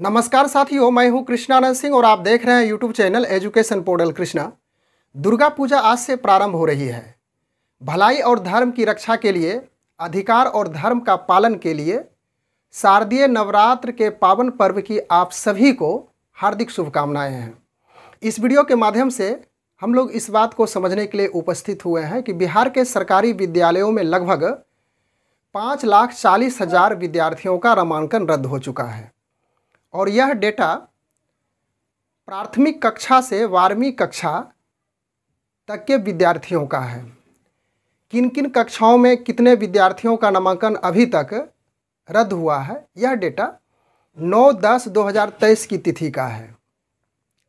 नमस्कार साथियों मैं हूं कृष्णानंद सिंह और आप देख रहे हैं YouTube channel education portal Krishna Durga Puja आज से प्रारंभ हो रही है भलाई और धर्म की रक्षा के लिए अधिकार और धर्म का पालन के लिए शारदीय नवरात्र के पावन पर्व की आप सभी को हार्दिक शुभकामनाएं हैं इस वीडियो के माध्यम से हम लोग इस बात को समझने के लिए उपस्थित हुए हैं कि बिहार के सरकारी विद्यालयों में लगभग पाँच लाख चालीस हज़ार विद्यार्थियों का नामांकन रद्द हो चुका है और यह डेटा प्राथमिक कक्षा से बारहवीं कक्षा तक के विद्यार्थियों का है किन किन कक्षाओं में कितने विद्यार्थियों का नामांकन अभी तक रद्द हुआ है यह डेटा 9 दस 2023 की तिथि का है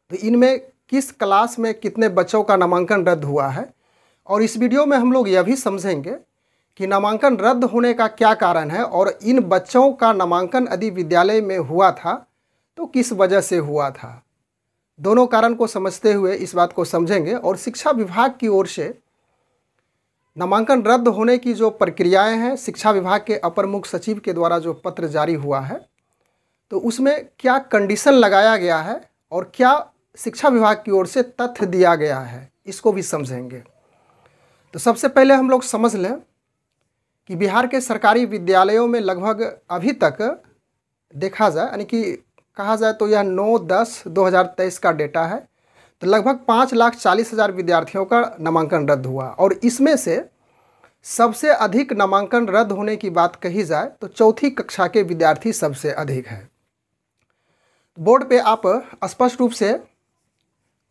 तो इनमें किस क्लास में कितने बच्चों का नामांकन रद्द हुआ है और इस वीडियो में हम लोग यह भी समझेंगे कि नामांकन रद्द होने का क्या कारण है और इन बच्चों का नामांकन यदि विद्यालय में हुआ था तो किस वजह से हुआ था दोनों कारण को समझते हुए इस बात को समझेंगे और शिक्षा विभाग की ओर से नामांकन रद्द होने की जो प्रक्रियाएं हैं शिक्षा विभाग के अपर मुख्य सचिव के द्वारा जो पत्र जारी हुआ है तो उसमें क्या कंडीशन लगाया गया है और क्या शिक्षा विभाग की ओर से तथ्य दिया गया है इसको भी समझेंगे तो सबसे पहले हम लोग समझ लें कि बिहार के सरकारी विद्यालयों में लगभग अभी तक देखा जाए यानी कि कहा जाए तो यह नौ दस दो हज़ार तेईस का डेटा है तो लगभग पाँच लाख चालीस हज़ार विद्यार्थियों का नामांकन रद्द हुआ और इसमें से सबसे अधिक नामांकन रद्द होने की बात कही जाए तो चौथी कक्षा के विद्यार्थी सबसे अधिक है बोर्ड पे आप स्पष्ट रूप से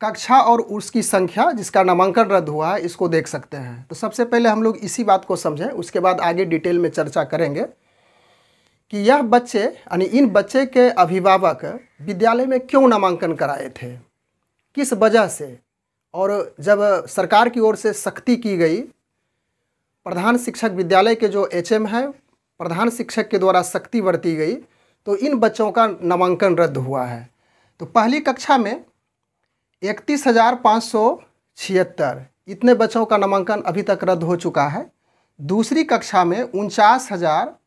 कक्षा और उसकी संख्या जिसका नामांकन रद्द हुआ है इसको देख सकते हैं तो सबसे पहले हम लोग इसी बात को समझें उसके बाद आगे डिटेल में चर्चा करेंगे कि यह बच्चे यानी इन बच्चे के अभिभावक विद्यालय में क्यों नामांकन कराए थे किस वजह से और जब सरकार की ओर से सख्ती की गई प्रधान शिक्षक विद्यालय के जो एचएम है प्रधान शिक्षक के द्वारा सख्ती बरती गई तो इन बच्चों का नामांकन रद्द हुआ है तो पहली कक्षा में इकतीस हज़ार पाँच सौ छिहत्तर इतने बच्चों का नामांकन अभी तक रद्द हो चुका है दूसरी कक्षा में उनचास हज़ार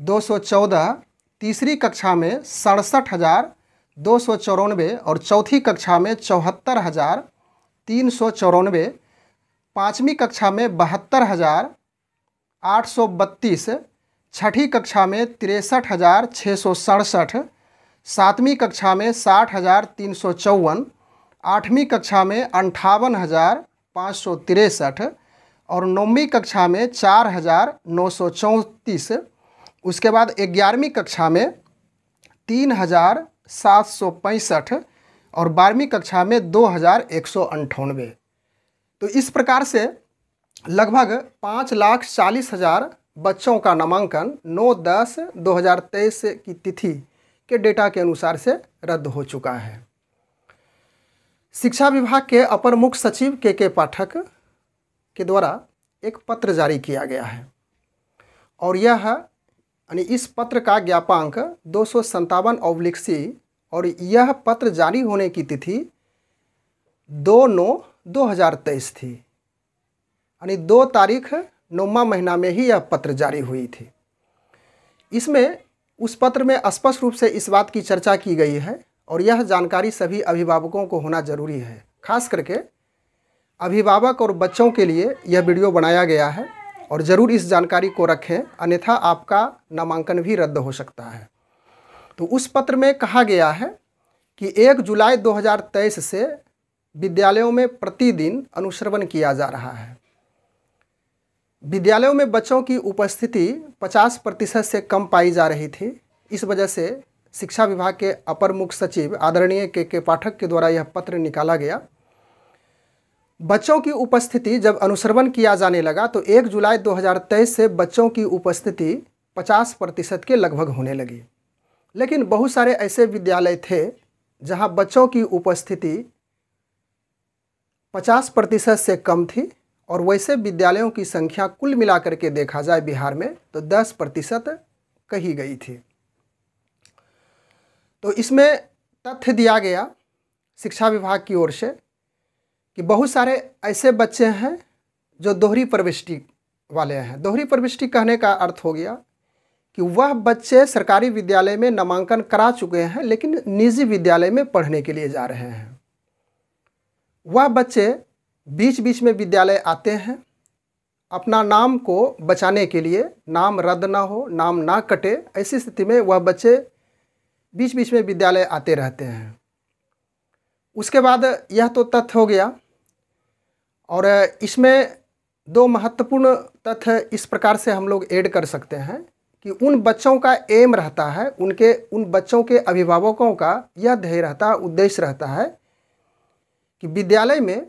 214 तीसरी कक्षा में सड़सठ हज़ार दो सौ चौरानवे और चौथी कक्षा में चौहत्तर हज़ार तीन सौ चौरानवे पाँचवीं कक्षा में बहत्तर हज़ार आठ सौ बत्तीस छठी कक्षा में तिरसठ हज़ार छः सौ सड़सठ सातवीं कक्षा में साठ हज़ार तीन सौ चौवन आठवीं कक्षा में अंठावन हज़ार पाँच सौ तिरसठ और नौवीं कक्षा में चार हज़ार नौ सौ चौंतीस उसके बाद ग्यारहवीं कक्षा में तीन हज़ार सात सौ पैंसठ और बारहवीं कक्षा में दो हज़ार एक सौ अंठानवे तो इस प्रकार से लगभग पाँच लाख चालीस हज़ार बच्चों का नामांकन नौ दस दो हज़ार तेईस की तिथि के डेटा के अनुसार से रद्द हो चुका है शिक्षा विभाग के अपर मुख्य सचिव के के पाठक के द्वारा एक पत्र जारी किया गया है और यह यानी इस पत्र का ज्ञापांक दो सौ संतावन ओब्लिक और यह पत्र जारी होने की तिथि दो नौ दो हज़ार तेईस थी यानी दो तारीख नौवा महीना में ही यह पत्र जारी हुई थी इसमें उस पत्र में स्पष्ट रूप से इस बात की चर्चा की गई है और यह जानकारी सभी अभिभावकों को होना जरूरी है खास करके अभिभावक और बच्चों के लिए यह वीडियो बनाया गया है और ज़रूर इस जानकारी को रखें अन्यथा आपका नामांकन भी रद्द हो सकता है तो उस पत्र में कहा गया है कि एक जुलाई 2023 से विद्यालयों में प्रतिदिन अनुश्रवण किया जा रहा है विद्यालयों में बच्चों की उपस्थिति 50 प्रतिशत से कम पाई जा रही थी इस वजह से शिक्षा विभाग के अपर मुख्य सचिव आदरणीय के के पाठक के द्वारा यह पत्र निकाला गया बच्चों की उपस्थिति जब अनुश्रवण किया जाने लगा तो 1 जुलाई 2023 से बच्चों की उपस्थिति 50 प्रतिशत के लगभग होने लगी लेकिन बहुत सारे ऐसे विद्यालय थे जहां बच्चों की उपस्थिति 50 प्रतिशत से कम थी और वैसे विद्यालयों की संख्या कुल मिलाकर के देखा जाए बिहार में तो 10 प्रतिशत कही गई थी तो इसमें तथ्य दिया गया शिक्षा विभाग की ओर से कि बहुत सारे ऐसे बच्चे हैं जो दोहरी प्रविष्टि वाले हैं दोहरी प्रविष्टि कहने का अर्थ हो गया कि वह बच्चे सरकारी विद्यालय में नामांकन करा चुके हैं लेकिन निजी विद्यालय में पढ़ने के लिए जा रहे हैं वह बच्चे बीच बीच में विद्यालय आते हैं अपना नाम को बचाने के लिए नाम रद्द ना हो नाम ना कटे ऐसी स्थिति में वह बच्चे बीच बीच में विद्यालय आते रहते हैं उसके बाद यह तो तथ्य हो गया और इसमें दो महत्वपूर्ण तथ्य इस प्रकार से हम लोग ऐड कर सकते हैं कि उन बच्चों का एम रहता है उनके उन बच्चों के अभिभावकों का यह ध्येय रहता है उद्देश्य रहता है कि विद्यालय में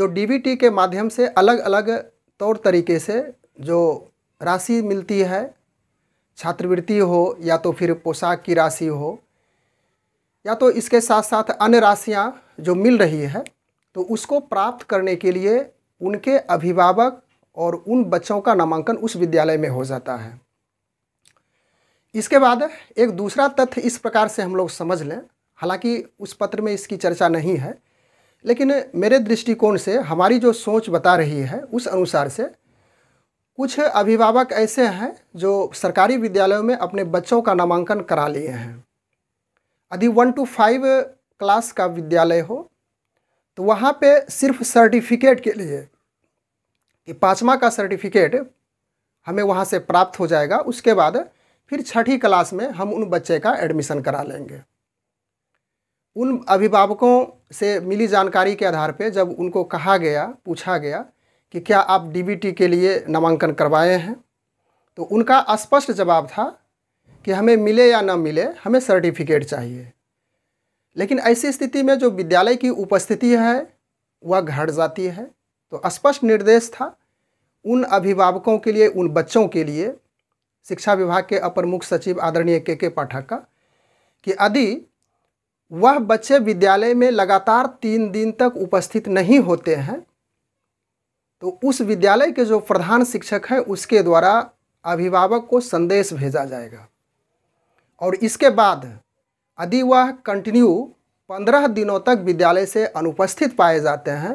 जो डीबीटी के माध्यम से अलग अलग तौर तरीके से जो राशि मिलती है छात्रवृत्ति हो या तो फिर पोशाक की राशि हो या तो इसके साथ साथ अन्य राशियाँ जो मिल रही है तो उसको प्राप्त करने के लिए उनके अभिभावक और उन बच्चों का नामांकन उस विद्यालय में हो जाता है इसके बाद एक दूसरा तथ्य इस प्रकार से हम लोग समझ लें हालांकि उस पत्र में इसकी चर्चा नहीं है लेकिन मेरे दृष्टिकोण से हमारी जो सोच बता रही है उस अनुसार से कुछ अभिभावक ऐसे हैं जो सरकारी विद्यालयों में अपने बच्चों का नामांकन करा लिए हैं यदि वन टू फाइव क्लास का विद्यालय हो तो वहाँ पे सिर्फ सर्टिफिकेट के लिए कि पाँचवा का सर्टिफिकेट हमें वहाँ से प्राप्त हो जाएगा उसके बाद फिर छठी क्लास में हम उन बच्चे का एडमिशन करा लेंगे उन अभिभावकों से मिली जानकारी के आधार पे जब उनको कहा गया पूछा गया कि क्या आप डीबीटी के लिए नामांकन करवाए हैं तो उनका स्पष्ट जवाब था कि हमें मिले या ना मिले हमें सर्टिफिकेट चाहिए लेकिन ऐसी स्थिति में जो विद्यालय की उपस्थिति है वह घट जाती है तो स्पष्ट निर्देश था उन अभिभावकों के लिए उन बच्चों के लिए शिक्षा विभाग के अपर मुख्य सचिव आदरणीय के के पाठक का कि यदि वह बच्चे विद्यालय में लगातार तीन दिन तक उपस्थित नहीं होते हैं तो उस विद्यालय के जो प्रधान शिक्षक हैं उसके द्वारा अभिभावक को संदेश भेजा जाएगा और इसके बाद यदि वह कंटिन्यू पंद्रह दिनों तक विद्यालय से अनुपस्थित पाए जाते हैं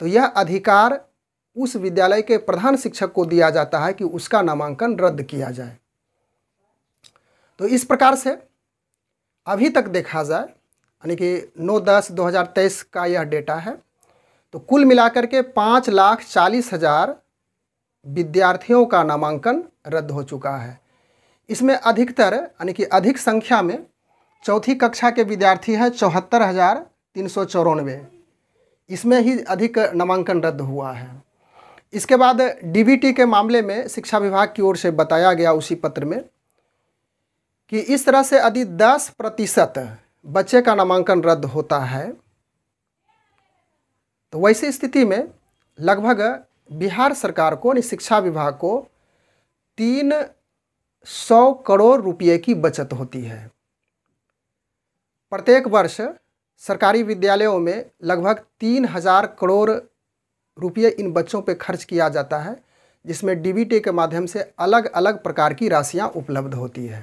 तो यह अधिकार उस विद्यालय के प्रधान शिक्षक को दिया जाता है कि उसका नामांकन रद्द किया जाए तो इस प्रकार से अभी तक देखा जाए यानी कि 9 दस 2023 का यह डेटा है तो कुल मिलाकर के पाँच लाख चालीस हज़ार विद्यार्थियों का नामांकन रद्द हो चुका है इसमें अधिकतर यानी कि अधिक संख्या में चौथी कक्षा के विद्यार्थी हैं चौहत्तर हज़ार तीन सौ चौरानवे इसमें ही अधिक नामांकन रद्द हुआ है इसके बाद डीबीटी के मामले में शिक्षा विभाग की ओर से बताया गया उसी पत्र में कि इस तरह से यदि दस प्रतिशत बच्चे का नामांकन रद्द होता है तो वैसी स्थिति में लगभग बिहार सरकार को यानी शिक्षा विभाग को तीन सौ करोड़ रुपये की बचत होती है प्रत्येक वर्ष सरकारी विद्यालयों में लगभग तीन हज़ार करोड़ रुपये इन बच्चों पर खर्च किया जाता है जिसमें डीबीटी के माध्यम से अलग अलग प्रकार की राशियाँ उपलब्ध होती है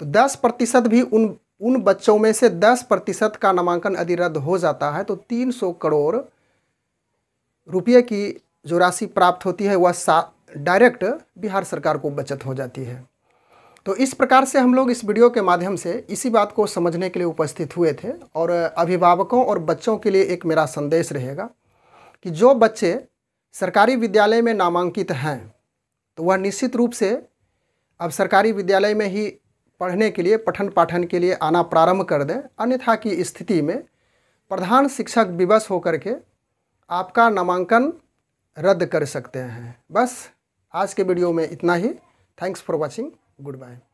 तो दस प्रतिशत भी उन उन बच्चों में से दस प्रतिशत का नामांकन यदि रद्द हो जाता है तो तीन सौ करोड़ रुपये की जो राशि प्राप्त होती है वह सा डायरेक्ट बिहार सरकार को बचत हो जाती है तो इस प्रकार से हम लोग इस वीडियो के माध्यम से इसी बात को समझने के लिए उपस्थित हुए थे और अभिभावकों और बच्चों के लिए एक मेरा संदेश रहेगा कि जो बच्चे सरकारी विद्यालय में नामांकित हैं तो वह निश्चित रूप से अब सरकारी विद्यालय में ही पढ़ने के लिए पठन पाठन के लिए आना प्रारंभ कर दें अन्यथा की स्थिति में प्रधान शिक्षक विवश होकर के आपका नामांकन रद्द कर सकते हैं बस आज के वीडियो में इतना ही थैंक्स फॉर वॉचिंग goodbye